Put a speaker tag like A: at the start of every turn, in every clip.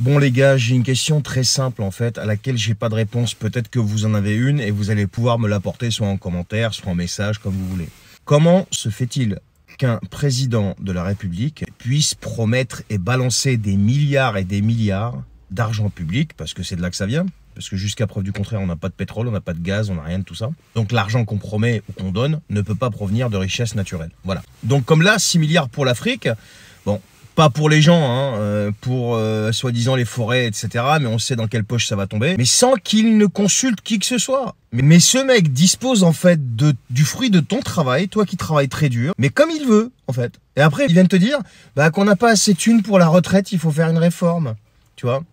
A: Bon les gars, j'ai une question très simple en fait, à laquelle j'ai pas de réponse. Peut-être que vous en avez une et vous allez pouvoir me l'apporter soit en commentaire, soit en message, comme vous voulez. Comment se fait-il qu'un président de la République puisse promettre et balancer des milliards et des milliards d'argent public, parce que c'est de là que ça vient, parce que jusqu'à preuve du contraire, on n'a pas de pétrole, on n'a pas de gaz, on n'a rien de tout ça. Donc l'argent qu'on promet ou qu'on donne ne peut pas provenir de richesses naturelles. Voilà. Donc comme là, 6 milliards pour l'Afrique, bon, pas pour les gens, hein, euh, pour euh, soi-disant les forêts, etc. Mais on sait dans quelle poche ça va tomber. Mais sans qu'il ne consulte qui que ce soit. Mais, ce mec dispose en fait de, du fruit de ton travail, toi qui travailles très dur, mais comme il veut en fait. Et après, il vient de te dire bah, qu'on n'a pas assez de pour la retraite, il faut faire une réforme. Tu vois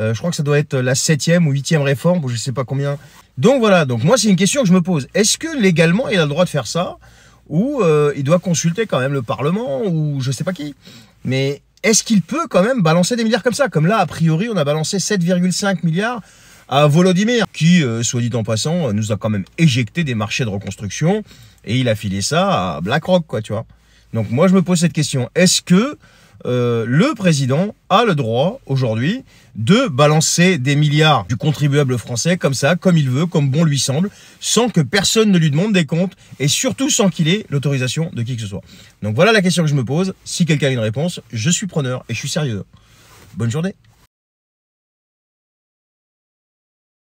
A: euh, je crois que ça doit être la septième ou huitième réforme, ou je sais pas combien. Donc voilà, donc moi c'est une question que je me pose. Est-ce que légalement il a le droit de faire ça ou euh, il doit consulter quand même le Parlement ou je sais pas qui. Mais est-ce qu'il peut quand même balancer des milliards comme ça Comme là, a priori, on a balancé 7,5 milliards à Volodymyr, qui, euh, soit dit en passant, euh, nous a quand même éjecté des marchés de reconstruction et il a filé ça à BlackRock, quoi, tu vois. Donc moi, je me pose cette question. Est-ce que euh, le président a le droit aujourd'hui de balancer des milliards du contribuable français comme ça, comme il veut, comme bon lui semble, sans que personne ne lui demande des comptes et surtout sans qu'il ait l'autorisation de qui que ce soit. Donc voilà la question que je me pose. Si quelqu'un a une réponse, je suis preneur et je suis sérieux. Bonne journée.